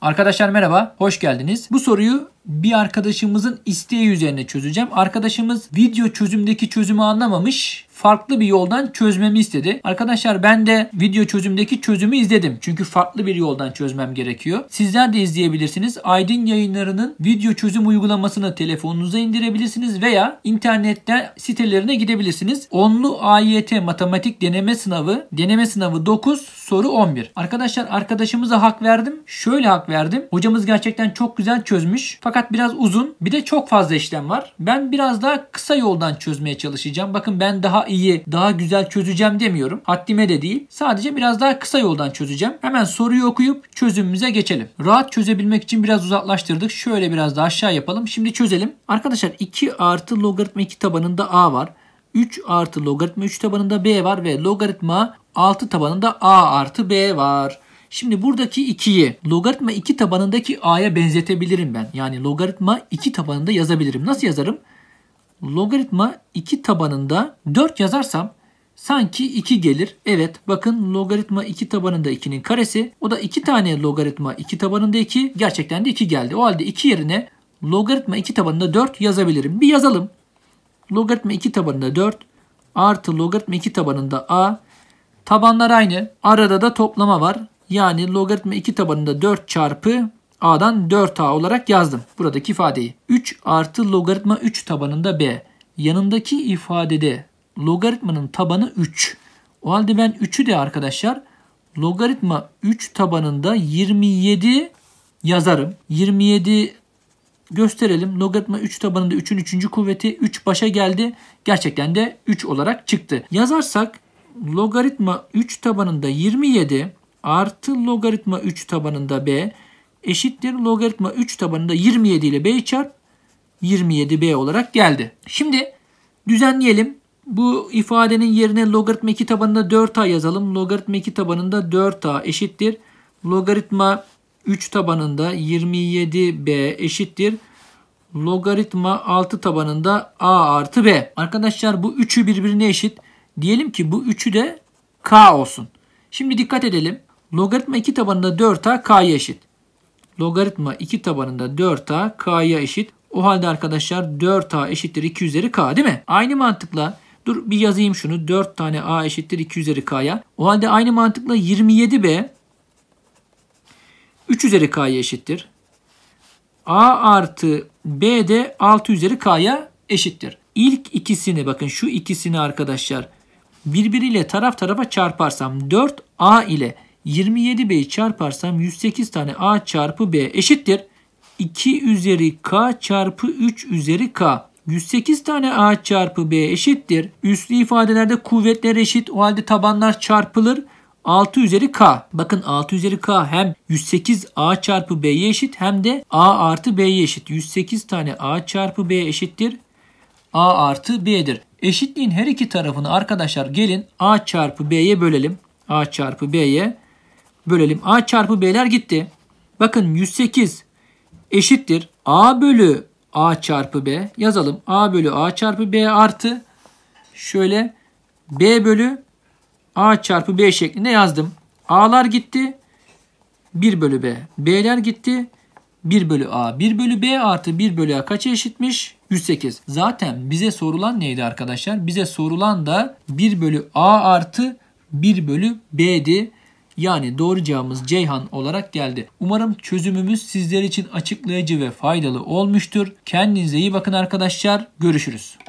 Arkadaşlar merhaba, hoş geldiniz. Bu soruyu bir arkadaşımızın isteği üzerine çözeceğim. Arkadaşımız video çözümdeki çözümü anlamamış farklı bir yoldan çözmemi istedi. Arkadaşlar ben de video çözümdeki çözümü izledim. Çünkü farklı bir yoldan çözmem gerekiyor. Sizler de izleyebilirsiniz. Aydın yayınlarının video çözüm uygulamasını telefonunuza indirebilirsiniz veya internetten sitelerine gidebilirsiniz. Onlu AYT matematik deneme sınavı, deneme sınavı 9, soru 11. Arkadaşlar arkadaşımıza hak verdim. Şöyle hak verdim. Hocamız gerçekten çok güzel çözmüş. Fakat biraz uzun. Bir de çok fazla işlem var. Ben biraz daha kısa yoldan çözmeye çalışacağım. Bakın ben daha iyi, daha güzel çözeceğim demiyorum. Haddime de değil. Sadece biraz daha kısa yoldan çözeceğim. Hemen soruyu okuyup çözümümüze geçelim. Rahat çözebilmek için biraz uzaklaştırdık. Şöyle biraz daha aşağı yapalım. Şimdi çözelim. Arkadaşlar 2 artı logaritma 2 tabanında a var. 3 artı logaritma 3 tabanında b var ve logaritma 6 tabanında a artı b var. Şimdi buradaki 2'yi logaritma 2 tabanındaki a'ya benzetebilirim ben. Yani logaritma 2 tabanında yazabilirim. Nasıl yazarım? logaritma 2 tabanında 4 yazarsam sanki 2 gelir. Evet bakın logaritma 2 tabanında 2'nin karesi. O da 2 tane logaritma 2 tabanında 2. Gerçekten de 2 geldi. O halde 2 yerine logaritma 2 tabanında 4 yazabilirim. Bir yazalım. Logaritma 2 tabanında 4 artı logaritma 2 tabanında a. Tabanlar aynı. Arada da toplama var. Yani logaritma 2 tabanında 4 çarpı a'dan 4a olarak yazdım buradaki ifadeyi. 3 artı logaritma 3 tabanında b. Yanındaki ifadede logaritmanın tabanı 3. O halde ben 3'ü de arkadaşlar logaritma 3 tabanında 27 yazarım. 27 gösterelim. Logaritma 3 tabanında 3'ün 3. kuvveti 3 başa geldi. Gerçekten de 3 olarak çıktı. Yazarsak logaritma 3 tabanında 27 artı logaritma 3 tabanında b eşittir logaritma 3 tabanında 27 ile b çarp 27b olarak geldi. Şimdi düzenleyelim. Bu ifadenin yerine logaritma 2 tabanında 4a yazalım. Logaritma 2 tabanında 4a eşittir. Logaritma 3 tabanında 27b eşittir. Logaritma 6 tabanında a artı b. Arkadaşlar bu üçü birbirine eşit. Diyelim ki bu üçü de k olsun. Şimdi dikkat edelim. Logaritma 2 tabanında 4a k'ya eşit logaritma 2 tabanında 4a k'ya eşit. O halde arkadaşlar 4a eşittir 2 üzeri k değil mi? Aynı mantıkla dur bir yazayım şunu 4 tane a eşittir 2 üzeri k'ya. O halde aynı mantıkla 27b 3 üzeri k'ya eşittir. a artı b de 6 üzeri k'ya eşittir. İlk ikisini bakın şu ikisini arkadaşlar birbiriyle taraf tarafa çarparsam 4a ile 27b'yi çarparsam 108 tane a çarpı b eşittir. 2 üzeri k çarpı 3 üzeri k. 108 tane a çarpı b eşittir. Üslü ifadelerde kuvvetler eşit. O halde tabanlar çarpılır. 6 üzeri k. Bakın 6 üzeri k hem 108 a çarpı b'ye eşit hem de a artı b'ye eşit. 108 tane a çarpı b eşittir. a artı b'dir. Eşitliğin her iki tarafını arkadaşlar gelin a çarpı b'ye bölelim. a çarpı b'ye bölelim. A çarpı B'ler gitti. Bakın 108 eşittir. A bölü A çarpı B. Yazalım. A bölü A çarpı B artı şöyle B bölü A çarpı B şeklinde yazdım. A'lar gitti. 1 bölü B. B'ler gitti. 1 bölü A. 1 bölü B artı 1 bölü A kaça eşitmiş? 108. Zaten bize sorulan neydi arkadaşlar? Bize sorulan da 1 bölü A artı 1 bölü B'di. Yani doğru cevabımız Ceyhan olarak geldi. Umarım çözümümüz sizler için açıklayıcı ve faydalı olmuştur. Kendinize iyi bakın arkadaşlar. Görüşürüz.